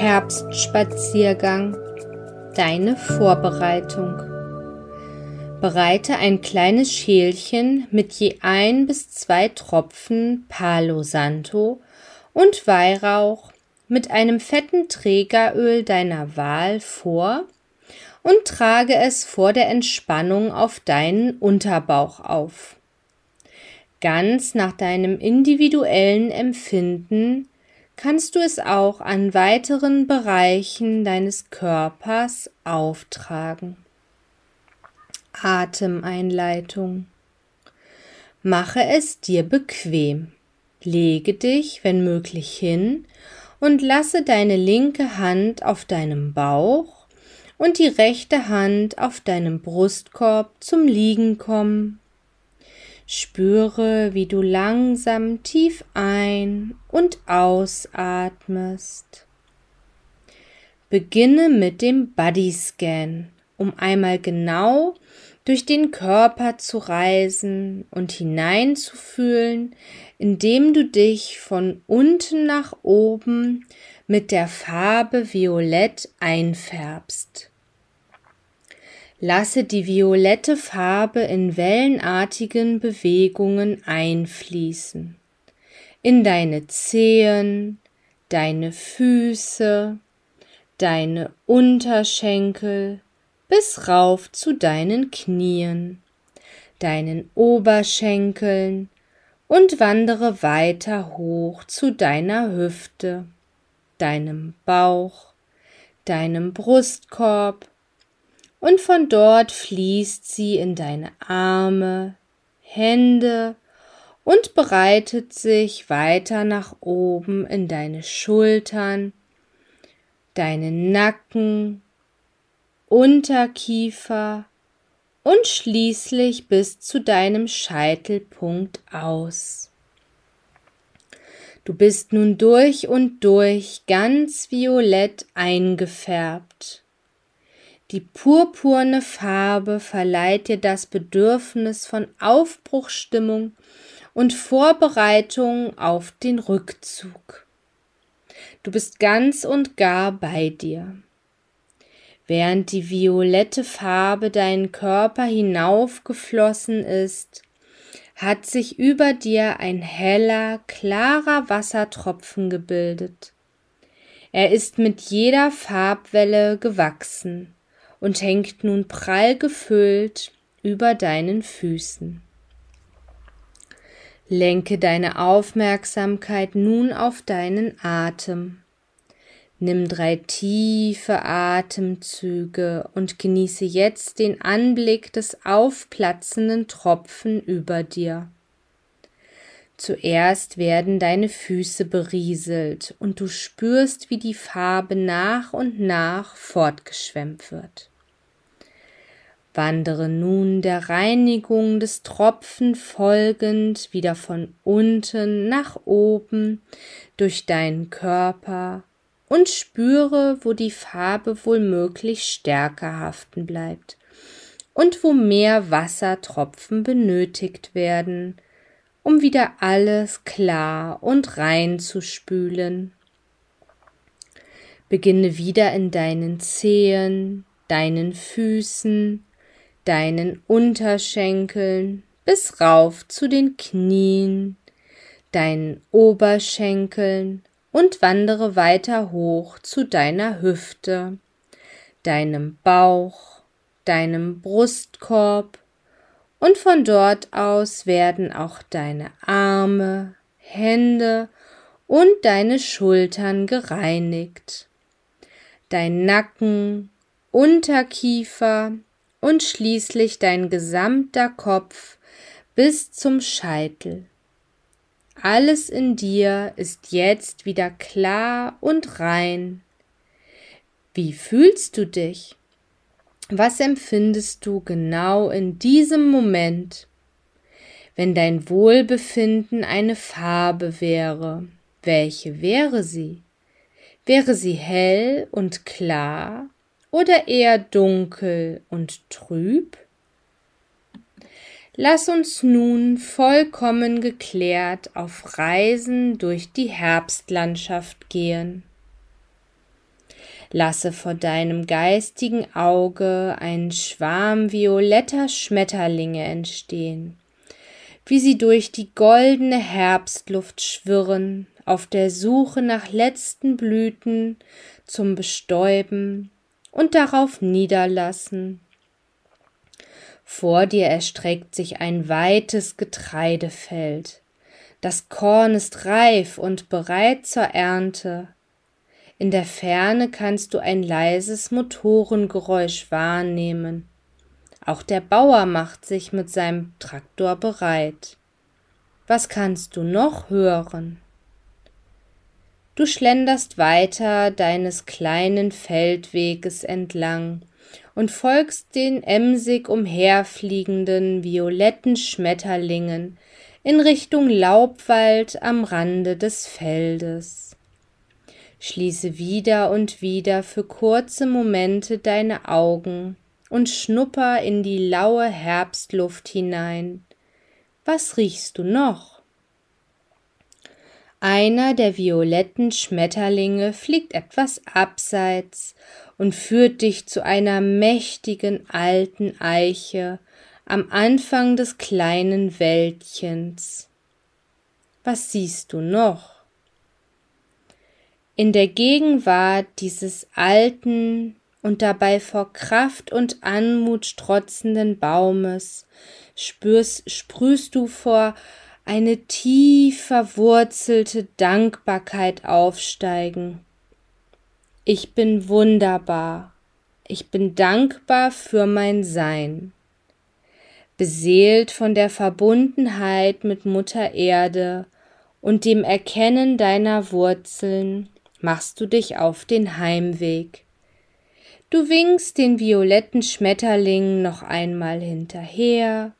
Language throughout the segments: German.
Herbstspaziergang Deine Vorbereitung. Bereite ein kleines Schälchen mit je ein bis zwei Tropfen Palo Santo und Weihrauch mit einem fetten Trägeröl deiner Wahl vor und trage es vor der Entspannung auf deinen Unterbauch auf. Ganz nach deinem individuellen Empfinden kannst du es auch an weiteren Bereichen deines Körpers auftragen. Atemeinleitung. Mache es dir bequem. Lege dich, wenn möglich, hin und lasse deine linke Hand auf deinem Bauch und die rechte Hand auf deinem Brustkorb zum Liegen kommen Spüre, wie du langsam tief ein und ausatmest. Beginne mit dem Bodyscan, um einmal genau durch den Körper zu reisen und hineinzufühlen, indem du dich von unten nach oben mit der Farbe Violett einfärbst. Lasse die violette Farbe in wellenartigen Bewegungen einfließen. In deine Zehen, deine Füße, deine Unterschenkel bis rauf zu deinen Knien, deinen Oberschenkeln und wandere weiter hoch zu deiner Hüfte, deinem Bauch, deinem Brustkorb, und von dort fließt sie in deine Arme, Hände und breitet sich weiter nach oben in deine Schultern, deinen Nacken, Unterkiefer und schließlich bis zu deinem Scheitelpunkt aus. Du bist nun durch und durch ganz violett eingefärbt. Die purpurne Farbe verleiht dir das Bedürfnis von Aufbruchstimmung und Vorbereitung auf den Rückzug. Du bist ganz und gar bei dir. Während die violette Farbe deinen Körper hinaufgeflossen ist, hat sich über dir ein heller, klarer Wassertropfen gebildet. Er ist mit jeder Farbwelle gewachsen und hängt nun prall gefüllt über deinen Füßen. Lenke deine Aufmerksamkeit nun auf deinen Atem. Nimm drei tiefe Atemzüge und genieße jetzt den Anblick des aufplatzenden Tropfen über dir. Zuerst werden deine Füße berieselt und du spürst, wie die Farbe nach und nach fortgeschwemmt wird. Wandere nun der Reinigung des Tropfen folgend wieder von unten nach oben durch deinen Körper und spüre, wo die Farbe wohl möglich stärker haften bleibt und wo mehr Wassertropfen benötigt werden, um wieder alles klar und rein zu spülen. Beginne wieder in deinen Zehen, deinen Füßen, deinen Unterschenkeln bis rauf zu den Knien, deinen Oberschenkeln und wandere weiter hoch zu deiner Hüfte, deinem Bauch, deinem Brustkorb, und von dort aus werden auch deine Arme, Hände und deine Schultern gereinigt. Dein Nacken, Unterkiefer und schließlich dein gesamter Kopf bis zum Scheitel. Alles in dir ist jetzt wieder klar und rein. Wie fühlst du dich? Was empfindest du genau in diesem Moment, wenn dein Wohlbefinden eine Farbe wäre? Welche wäre sie? Wäre sie hell und klar oder eher dunkel und trüb? Lass uns nun vollkommen geklärt auf Reisen durch die Herbstlandschaft gehen. Lasse vor deinem geistigen Auge einen Schwarm violetter Schmetterlinge entstehen, wie sie durch die goldene Herbstluft schwirren, auf der Suche nach letzten Blüten zum Bestäuben und darauf niederlassen. Vor dir erstreckt sich ein weites Getreidefeld. Das Korn ist reif und bereit zur Ernte. In der Ferne kannst du ein leises Motorengeräusch wahrnehmen. Auch der Bauer macht sich mit seinem Traktor bereit. Was kannst du noch hören? Du schlenderst weiter deines kleinen Feldweges entlang und folgst den emsig umherfliegenden violetten Schmetterlingen in Richtung Laubwald am Rande des Feldes. Schließe wieder und wieder für kurze Momente deine Augen und schnupper in die laue Herbstluft hinein. Was riechst du noch? Einer der violetten Schmetterlinge fliegt etwas abseits und führt dich zu einer mächtigen alten Eiche am Anfang des kleinen Wäldchens. Was siehst du noch? in der Gegenwart dieses alten und dabei vor Kraft und Anmut strotzenden Baumes spürst, sprühst du vor eine tief verwurzelte Dankbarkeit aufsteigen. Ich bin wunderbar. Ich bin dankbar für mein Sein. Beseelt von der Verbundenheit mit Mutter Erde und dem Erkennen deiner Wurzeln, machst du dich auf den Heimweg. Du winkst den violetten Schmetterlingen noch einmal hinterher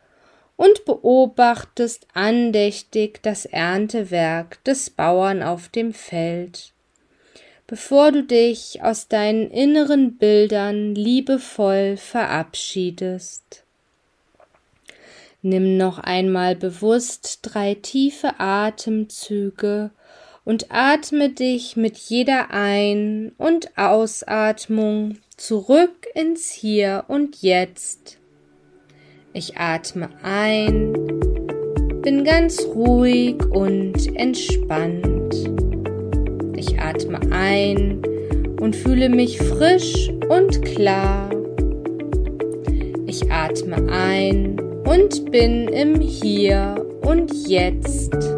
und beobachtest andächtig das Erntewerk des Bauern auf dem Feld, bevor du dich aus deinen inneren Bildern liebevoll verabschiedest. Nimm noch einmal bewusst drei tiefe Atemzüge und atme dich mit jeder Ein- und Ausatmung zurück ins Hier und Jetzt. Ich atme ein, bin ganz ruhig und entspannt. Ich atme ein und fühle mich frisch und klar. Ich atme ein und bin im Hier und Jetzt.